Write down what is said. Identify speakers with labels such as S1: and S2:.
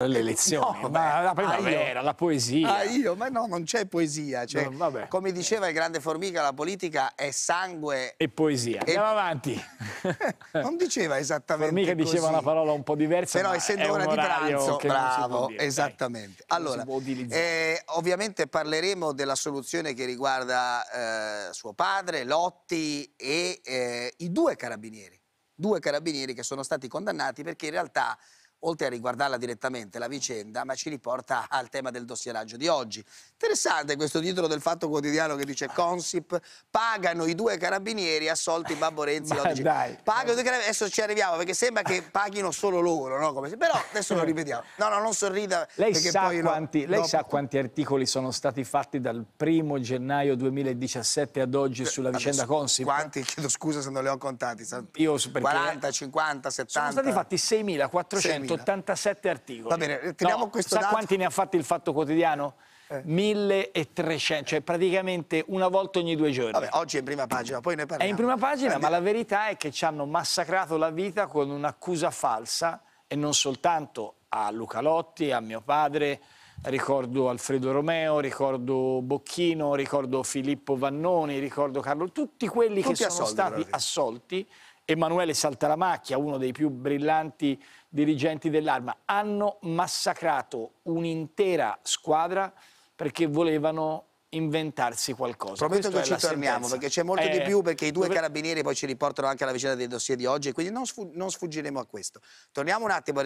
S1: Eh, le lezioni, no, ma la primavera, ah, la poesia. Ah, io,
S2: ma no, non c'è poesia. Cioè, no, come diceva il grande Formica, la politica è sangue
S1: e poesia. E... Andiamo avanti. non diceva esattamente. Formica così. diceva una parola un po' diversa. Però, essendo ora di pranzo, bravo, dire,
S2: esattamente. Dai, allora, eh, ovviamente parleremo della soluzione che riguarda eh, suo padre, Lotti e eh, i due carabinieri. Due carabinieri che sono stati condannati perché in realtà oltre a riguardarla direttamente la vicenda, ma ci riporta al tema del dossieraggio di oggi. Interessante questo titolo del Fatto Quotidiano che dice Consip pagano i due carabinieri assolti Babbo Renzi. ma dai. Pagano i due carabinieri, adesso ci arriviamo perché sembra che paghino solo loro, no? Come... però adesso lo ripetiamo. No, no, non sorrida. Lei, sa, poi, quanti, no, lei dopo... sa
S1: quanti articoli sono stati fatti dal primo gennaio 2017 ad oggi eh, sulla adesso, vicenda Consip? Quanti? Chiedo scusa se non le ho contati. Io, 40,
S2: 50, 70. Sono stati fatti 6.400.
S1: 187
S2: articoli. Va bene, teniamo no, questo sa dato. quanti
S1: ne ha fatti il Fatto Quotidiano? Eh. 1300, cioè praticamente una volta ogni due giorni. Vabbè, oggi è in prima pagina, poi ne parliamo. È in prima pagina, Andiamo. ma la verità è che ci hanno massacrato la vita con un'accusa falsa e non soltanto a Luca Lotti, a mio padre, ricordo Alfredo Romeo, ricordo Bocchino, ricordo Filippo Vannoni, ricordo Carlo, tutti quelli tutti che sono assolti, stati assolti Emanuele Saltaramacchia, uno dei più brillanti dirigenti dell'Arma, hanno massacrato un'intera squadra perché volevano inventarsi qualcosa. Prometto che ci torniamo perché c'è molto eh, di più perché i due dove...
S2: carabinieri poi ci riportano anche alla vicenda dei dossier di oggi quindi non, sfu non sfuggiremo a questo. Torniamo un attimo.